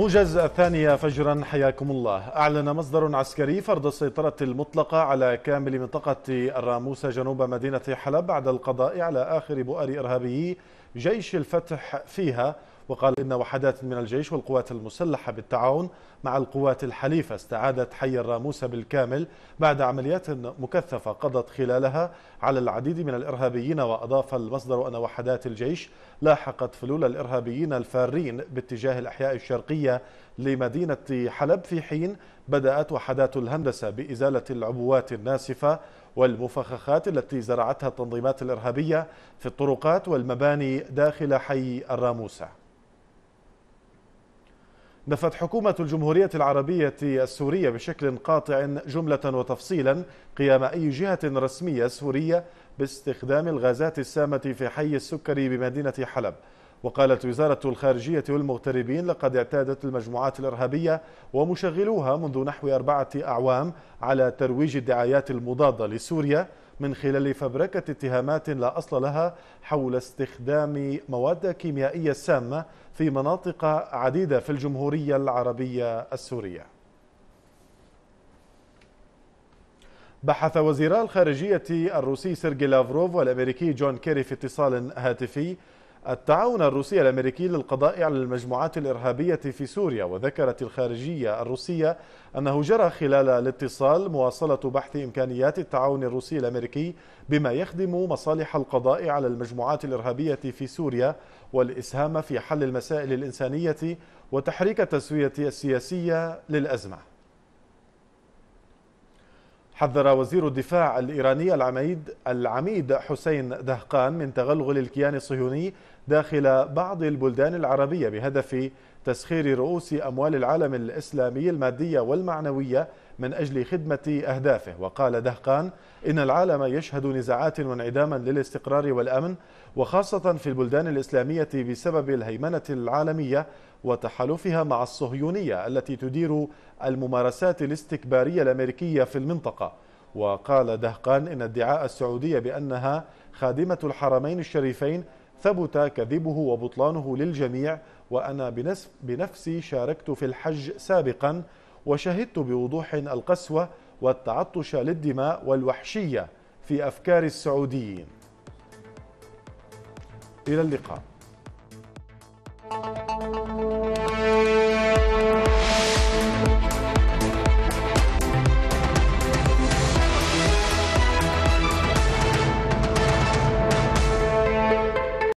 موجز الثانية فجرا حياكم الله أعلن مصدر عسكري فرض السيطرة المطلقة على كامل منطقة الراموسة جنوب مدينة حلب بعد القضاء على آخر بؤر إرهابي جيش الفتح فيها وقال إن وحدات من الجيش والقوات المسلحة بالتعاون مع القوات الحليفة استعادت حي الراموسة بالكامل بعد عمليات مكثفة قضت خلالها على العديد من الإرهابيين وأضاف المصدر أن وحدات الجيش لاحقت فلول الإرهابيين الفارين باتجاه الأحياء الشرقية لمدينة حلب في حين بدأت وحدات الهندسة بإزالة العبوات الناسفة والمفخخات التي زرعتها التنظيمات الإرهابية في الطرقات والمباني داخل حي الراموسة نفت حكومة الجمهورية العربية السورية بشكل قاطع جملة وتفصيلا قيام أي جهة رسمية سورية باستخدام الغازات السامة في حي السكري بمدينة حلب وقالت وزارة الخارجية والمغتربين لقد اعتادت المجموعات الإرهابية ومشغلوها منذ نحو أربعة أعوام على ترويج الدعايات المضادة لسوريا من خلال فبركة اتهامات لا أصل لها حول استخدام مواد كيميائية سامة في مناطق عديدة في الجمهورية العربية السورية بحث وزيرا الخارجية الروسي سيرجي لافروف والأمريكي جون كيري في اتصال هاتفي التعاون الروسي الأمريكي للقضاء على المجموعات الإرهابية في سوريا وذكرت الخارجية الروسية أنه جرى خلال الاتصال مواصلة بحث إمكانيات التعاون الروسي الأمريكي بما يخدم مصالح القضاء على المجموعات الإرهابية في سوريا والإسهام في حل المسائل الإنسانية وتحريك التسوية السياسية للأزمة حذر وزير الدفاع الإيراني العميد العميد حسين دهقان من تغلغل الكيان الصهيوني داخل بعض البلدان العربية بهدف تسخير رؤوس أموال العالم الإسلامي المادية والمعنوية من أجل خدمة أهدافه وقال دهقان إن العالم يشهد نزاعات وانعداما للاستقرار والأمن وخاصة في البلدان الإسلامية بسبب الهيمنة العالمية وتحالفها مع الصهيونية التي تدير الممارسات الاستكبارية الأمريكية في المنطقة وقال دهقان إن ادعاء السعودية بأنها خادمة الحرمين الشريفين ثبت كذبه وبطلانه للجميع وأنا بنفسي شاركت في الحج سابقا وشهدت بوضوح القسوة والتعطش للدماء والوحشية في أفكار السعوديين إلى اللقاء